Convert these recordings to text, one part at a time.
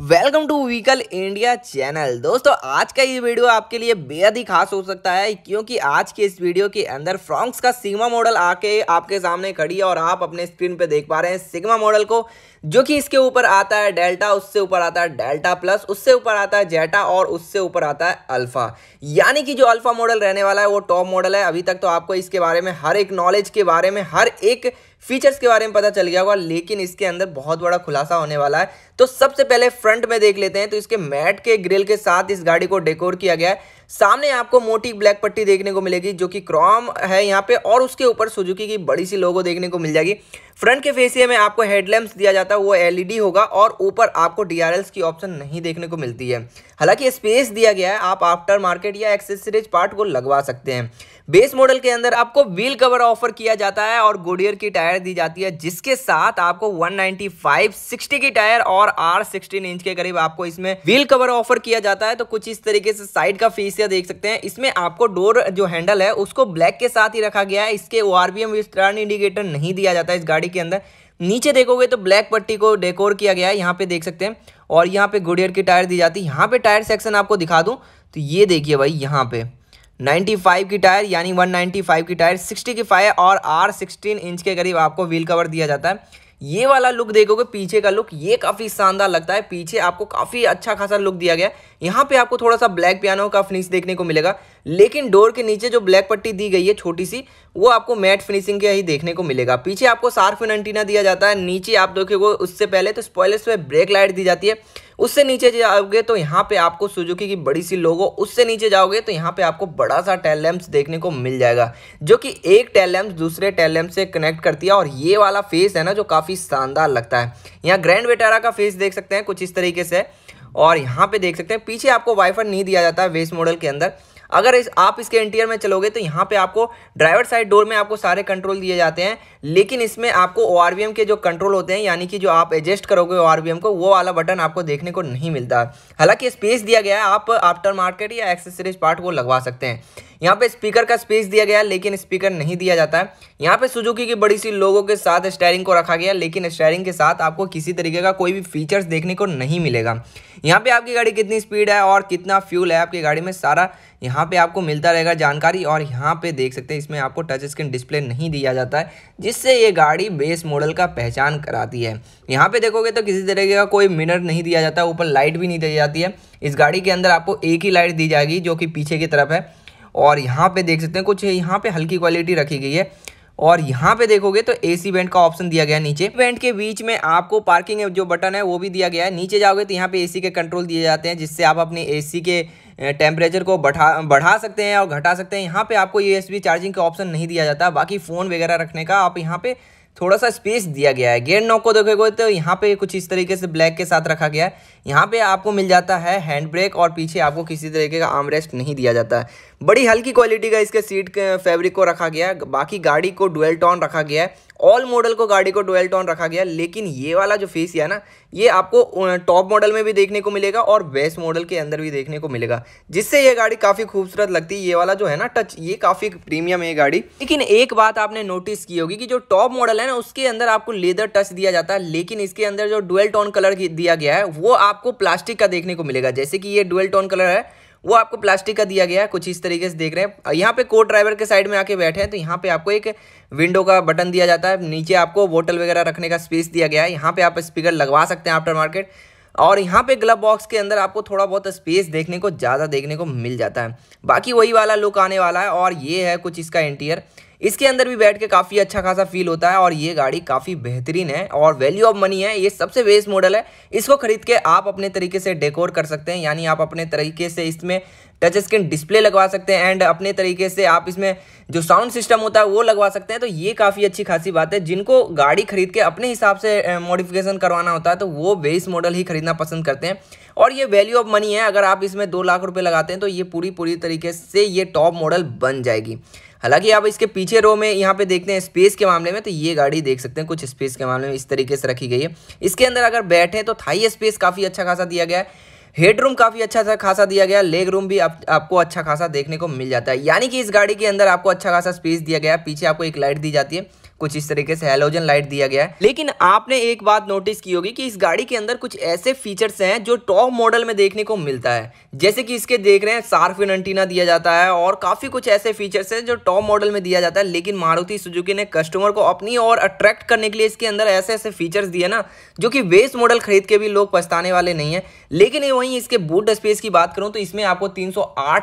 welcome to vehicle India channel दोस्तों आज का ये वीडियो आपके लिए बेहद ही खास हो सकता है क्योंकि आज के इस वीडियो के अंदर फ्रॉन्क्स का सिग्मा मॉडल आके आपके सामने खड़ी है और आप अपने स्क्रीन पे देख पा रहे हैं सिग्मा मॉडल को जो कि इसके ऊपर आता है डेल्टा उससे ऊपर आता है डेल्टा प्लस उससे ऊपर आता है जेटा और उससे ऊपर आता है अल्फा यानी कि जो अल्फा मॉडल रहने वाला है वो टॉप मॉडल है अभी तक तो आपको इसके बारे में हर एक नॉलेज के बारे में हर एक फीचर्स के बारे में पता चल गया होगा लेकिन इसके अंदर बहुत बड़ा खुलासा होने वाला है तो सबसे पहले फ्रंट में देख लेते हैं तो इसके मैट के ग्रिल के साथ इस गाड़ी को डेकोर किया गया है सामने आपको मोटी ब्लैक पट्टी देखने को मिलेगी जो कि क्रॉम है यहाँ पे और उसके ऊपर सुजुकी की बड़ी सी लोगो देखने को मिल जाएगी फ्रंट के फेसिए में आपको हेडलैम्प दिया जाता है वो एलईडी होगा और ऊपर आपको डी की ऑप्शन नहीं देखने को मिलती है हालांकि स्पेस दिया गया है आप आफ्टर मार्केट या एक्सेसरीज पार्ट को लगवा सकते हैं बेस मॉडल के अंदर आपको व्हील कवर ऑफर किया जाता है और गुडियर की टायर दी जाती है जिसके साथ आपको वन 60 की टायर और और आर सिक्सटीन इंच के करीब आपको इसमें व्हील कवर ऑफर किया जाता है तो कुछ इस तरीके से साइड का फीस या देख सकते हैं इसमें आपको डोर जो हैंडल है उसको ब्लैक के साथ ही रखा गया है इसके ओ आर टर्न इंडिकेटर नहीं दिया जाता इस गाड़ी के अंदर नीचे देखोगे तो ब्लैक पट्टी को डेकोर किया गया है यहाँ पे देख सकते हैं और यहाँ पे गुडियर की टायर दी जाती है यहाँ पे टायर सेक्शन आपको दिखा दूँ तो ये देखिए भाई यहाँ पे 95 की टायर यानी 195 की टायर 60 की फायर और आर 16 इंच के करीब आपको व्हील कवर दिया जाता है ये वाला लुक देखोगे पीछे का लुक ये काफ़ी शानदार लगता है पीछे आपको काफ़ी अच्छा खासा लुक दिया गया यहाँ पे आपको थोड़ा सा ब्लैक पियानो का फिनिश देखने को मिलेगा लेकिन डोर के नीचे जो ब्लैक पट्टी दी गई है छोटी सी वो आपको मैट फिनिशिंग के ही देखने को मिलेगा पीछे आपको सार्फिन एंटीना दिया जाता है नीचे आप देखोगे उससे पहले तो स्पॉयलेस पे ब्रेक लाइट दी जाती है उससे नीचे जाओगे तो यहाँ पे आपको सुजुकी की बड़ी सी लोगो उससे नीचे जाओगे तो यहाँ पे आपको बड़ा सा टेल लैम्प्स देखने को मिल जाएगा जो कि एक टेल दूसरे टेल लैम्प से कनेक्ट करती है और ये वाला फेस है ना जो काफ़ी शानदार लगता है यहाँ ग्रैंड वेटारा का फेस देख सकते हैं कुछ इस तरीके से और यहाँ पे देख सकते हैं पीछे आपको वाइफर नहीं दिया जाता है वेस्ट मॉडल के अंदर अगर इस आप इसके इंटीरियर में चलोगे तो यहाँ पे आपको ड्राइवर साइड डोर में आपको सारे कंट्रोल दिए जाते हैं लेकिन इसमें आपको ओ के जो कंट्रोल होते हैं यानी कि जो आप एडजस्ट करोगे ओ को वो वाला बटन आपको देखने को नहीं मिलता हालांकि स्पेस दिया गया है आप आफ्टर मार्केट या एक्सेसरीज पार्ट को लगवा सकते हैं यहाँ पे स्पीकर का स्पेस दिया गया लेकिन स्पीकर नहीं दिया जाता है यहाँ पे सुजुकी की बड़ी सी लोगों के साथ स्टेयरिंग को रखा गया लेकिन स्टेयरिंग के साथ आपको किसी तरीके का कोई भी फीचर्स देखने को नहीं मिलेगा यहाँ पे आपकी गाड़ी कितनी स्पीड है और कितना फ्यूल है आपकी गाड़ी में सारा यहाँ पे आपको मिलता रहेगा जानकारी और यहाँ पे देख सकते हैं इसमें आपको टच स्क्रीन डिस्प्ले नहीं दिया जाता है जिससे ये गाड़ी बेस मॉडल का पहचान कराती है यहाँ पे देखोगे तो किसी तरीके का कोई मिनर नहीं दिया जाता ऊपर लाइट भी नहीं दी जाती है इस गाड़ी के अंदर आपको एक ही लाइट दी जाएगी जो कि पीछे की तरफ है और यहाँ पर देख सकते हैं कुछ यहाँ पर हल्की क्वालिटी रखी गई है और यहाँ पे देखोगे तो एसी वेंट का ऑप्शन दिया गया है नीचे वेंट के बीच में आपको पार्किंग जो बटन है वो भी दिया गया है नीचे जाओगे तो यहाँ पे एसी के कंट्रोल दिए जाते हैं जिससे आप अपने एसी के टेम्परेचर को बढ़ा बढ़ा सकते हैं और घटा सकते हैं यहाँ पे आपको यूएसबी चार्जिंग का ऑप्शन नहीं दिया जाता बाकी फ़ोन वगैरह रखने का आप यहाँ पे थोड़ा सा स्पेस दिया गया है गेयर नॉक को देखोगे तो यहाँ पे कुछ इस तरीके से ब्लैक के साथ रखा गया है यहाँ पे आपको मिल जाता है हैंड ब्रेक और पीछे आपको किसी तरीके का आर्म रेस्ट नहीं दिया जाता है बड़ी हल्की क्वालिटी का इसके सीट फैब्रिक को रखा गया है बाकी गाड़ी को डुअल टॉन रखा गया है ऑल मॉडल को गाड़ी को डुअल टॉन रखा गया लेकिन ये वाला जो फेस है ना ये आपको टॉप मॉडल में भी देखने को मिलेगा और बेस्ट मॉडल के अंदर भी देखने को मिलेगा जिससे ये गाड़ी काफ़ी खूबसूरत लगती है ये वाला जो है ना टच ये काफ़ी प्रीमियम है ये गाड़ी लेकिन एक बात आपने नोटिस की होगी कि जो टॉप मॉडल है ना उसके अंदर आपको लेदर टच दिया जाता है लेकिन इसके अंदर जो डुअल टॉन कलर दिया गया है वो आपको प्लास्टिक का देखने को मिलेगा जैसे कि ये डुअल टॉन कलर है वो आपको प्लास्टिक का दिया गया है कुछ इस तरीके से देख रहे हैं यहाँ पे को ड्राइवर के साइड में आके बैठे हैं तो यहाँ पे आपको एक विंडो का बटन दिया जाता है नीचे आपको बोटल वगैरह रखने का स्पेस दिया गया है यहाँ पे आप स्पीकर लगवा सकते हैं आफ्टर मार्केट और यहाँ पे ग्लब बॉक्स के अंदर आपको थोड़ा बहुत स्पेस देखने को ज़्यादा देखने को मिल जाता है बाकी वही वाला लुक आने वाला है और ये है कुछ इसका इंटीरियर इसके अंदर भी बैठ के काफ़ी अच्छा खासा फील होता है और ये गाड़ी काफ़ी बेहतरीन है और वैल्यू ऑफ मनी है ये सबसे बेस्ट मॉडल है इसको खरीद के आप अपने तरीके से डेकोर कर सकते हैं यानी आप अपने तरीके से इसमें टच स्क्रीन डिस्प्ले लगवा सकते हैं एंड अपने तरीके से आप इसमें जो साउंड सिस्टम होता है वो लगवा सकते हैं तो ये काफ़ी अच्छी खासी बात है जिनको गाड़ी खरीद के अपने हिसाब से मॉडिफिकेशन करवाना होता है तो वो बेस मॉडल ही खरीदना पसंद करते हैं और ये वैल्यू ऑफ मनी है अगर आप इसमें दो लाख रुपये लगाते हैं तो ये पूरी पूरी तरीके से ये टॉप मॉडल बन जाएगी हालांकि आप इसके पीछे रो में यहाँ पे देखते हैं स्पेस के मामले में तो ये गाड़ी देख सकते हैं कुछ स्पेस के मामले में इस तरीके से रखी गई है इसके अंदर अगर बैठे तो थाई स्पेस काफ़ी अच्छा खासा दिया गया है हेड रूम काफ़ी अच्छा सा खासा दिया गया लेग रूम भी आप, आपको अच्छा खासा देखने को मिल जाता है यानी कि इस गाड़ी के अंदर आपको अच्छा खासा स्पेस दिया गया पीछे आपको एक लाइट दी जाती है कुछ इस तरीके से हेलोजन लाइट दिया गया है लेकिन आपने एक बात नोटिस की होगी कि इस गाड़ी के अंदर कुछ ऐसे फीचर्स हैं जो टॉप मॉडल में देखने को मिलता है जैसे कि इसके देख रहे हैं सार्फिन एंटीना दिया जाता है और काफ़ी कुछ ऐसे फीचर्स हैं जो टॉप मॉडल में दिया जाता है लेकिन मारुति सुजुकी ने कस्टमर को अपनी और अट्रैक्ट करने के लिए इसके अंदर ऐसे ऐसे फीचर्स दिए ना जो कि बेस मॉडल खरीद के भी लोग पछताने वाले नहीं है लेकिन वहीं इसके बूट स्पेस की बात करूँ तो इसमें आपको तीन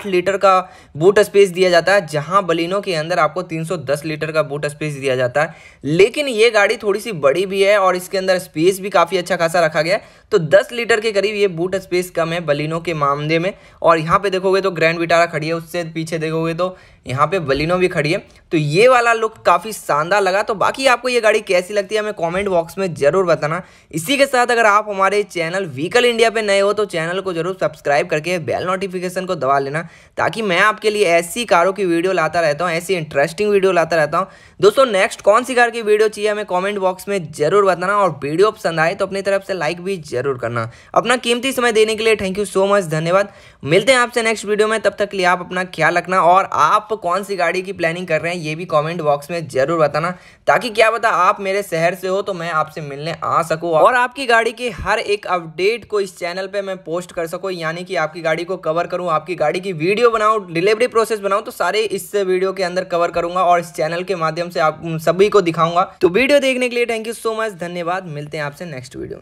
लीटर का बूट स्पेस दिया जाता है जहाँ बलिनो के अंदर आपको तीन लीटर का बूट स्पेस दिया जाता है लेकिन ये गाड़ी थोड़ी सी बड़ी भी है और इसके अंदर स्पेस भी काफ़ी अच्छा खासा रखा गया है तो 10 लीटर के करीब ये बूट स्पेस कम है बलिनो के मामले में और यहाँ पे देखोगे तो ग्रैंड विटारा खड़ी है उससे पीछे देखोगे तो यहाँ पे बलिनो भी खड़ी है तो ये वाला लुक काफ़ी शानदार लगा तो बाकी आपको ये गाड़ी कैसी लगती है हमें कमेंट बॉक्स में ज़रूर बताना इसी के साथ अगर आप हमारे चैनल व्हीकल इंडिया पे नए हो तो चैनल को जरूर सब्सक्राइब करके बेल नोटिफिकेशन को दबा लेना ताकि मैं आपके लिए ऐसी कारों की वीडियो लाता रहता हूँ ऐसी इंटरेस्टिंग वीडियो लाता रहता हूँ दोस्तों नेक्स्ट कौन सी कार की वीडियो चाहिए हमें कॉमेंट बॉक्स में ज़रूर बताना और वीडियो पसंद आए तो अपनी तरफ से लाइक भी ज़रूर करना अपना कीमती समय देने के लिए थैंक यू सो मच धन्यवाद मिलते हैं आपसे नेक्स्ट वीडियो में तब तक के लिए आप अपना ख्याल रखना और आप आप कौन सी गाड़ी की प्लानिंग कर रहे हैं ये भी कमेंट बॉक्स में ज़रूर बताना ताकि क्या बता आप मेरे शहर से हो तो मैं आपसे मिलने आ सकूं और आपकी गाड़ी की हर एक अपडेट को इस चैनल पर मैं पोस्ट कर सकूं यानी कि आपकी गाड़ी को कवर करूं आपकी गाड़ी की वीडियो बनाऊँ डिलीवरी प्रोसेस बनाऊँ तो सारे इस वीडियो के अंदर कवर करूंगा और इस चैनल के माध्यम से आप सभी को दिखाऊंगा तो वीडियो देखने के लिए थैंक यू सो मच धन्यवाद मिलते हैं आपसे नेक्स्ट वीडियो